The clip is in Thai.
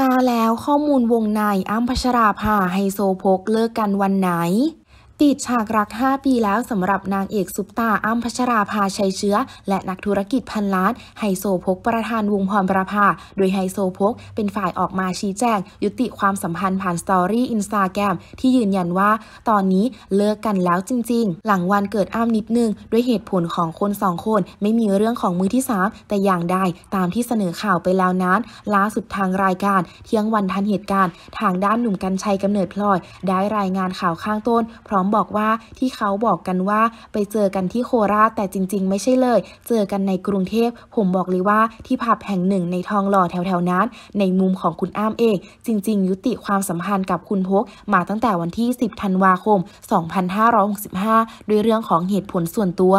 มาแล้วข้อมูลวงในอ้ำพัชราภาไฮโซโพกเลิกกันวันไหนปิดฉากรัก 5 ปีแล้วสำหรับนางเอกซุปตาอ้ำพัชราภาชัยเชื้อ และนักธุรกิจพันล้านไฮโซพกประธานวงพรประภา โดยไฮโซพกเป็นฝ่ายออกมาชี้แจงยุติความสัมพันธ์ผ่านสตอรี่อินสตาแกรมที่ยืนยันว่า ตอนนี้เลิกกันแล้วจริงๆ หลังวันเกิดอ้ำนิดนึงด้วยเหตุผลของคนสองคน ไม่มีเรื่องของมือที่ 3 แต่อย่างใดตามที่เสนอข่าวไปแล้วนั้นล่าสุดทางรายการเที่ยงวันทันเหตุการณ์ทางด้านหนุ่มกันชัยกำเนิดพลอย ได้รายงานข่าวข้างต้นพร้อมบอกว่าที่เขาบอกกันว่าไปเจอกันที่โคราชแต่จริง ๆ ไม่ใช่เลย เจอกันในกรุงเทพ ผมบอกเลยว่าที่ผับแห่งหนึ่งในทองหล่อแถว ๆนั้น ในมุมของคุณอ้ามเอง จริงๆ ยุติความสัมพันธ์กับคุณพก มาตั้งแต่วันที่ 10ธันวาคม 2565ด้วยเรื่องของเหตุผลส่วนตัว